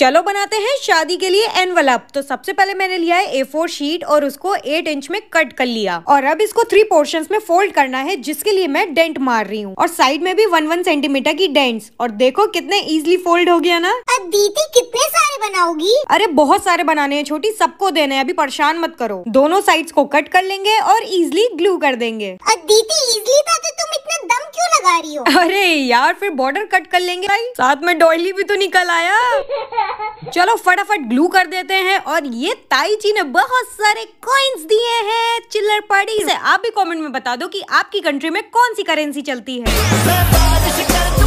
चलो बनाते हैं शादी के लिए एनवलप तो सबसे पहले मैंने लिया है ए फोर शीट और उसको एट इंच में कट कर लिया और अब इसको थ्री पोर्शन में फोल्ड करना है जिसके लिए मैं डेंट मार रही हूँ और साइड में भी वन वन सेंटीमीटर की डेंट्स और देखो कितने इजिली फोल्ड हो गया ना दीदी कितने सारे बनाओगी अरे बहुत सारे बनाने हैं छोटी सबको देने अभी परेशान मत करो दोनों साइड को कट कर लेंगे और इजिली ग्लू कर देंगे दीदी इजिली था तो रही हो अरे यार फिर बॉर्डर कट कर लेंगे भाई साथ में डॉयली भी तो निकल आया चलो फटाफट ग्लू कर देते हैं और ये ताई जी ने बहुत सारे कॉइन्स दिए हैं चिल्लर पार्टी से आप भी कमेंट में बता दो कि आपकी कंट्री में कौन सी करेंसी चलती है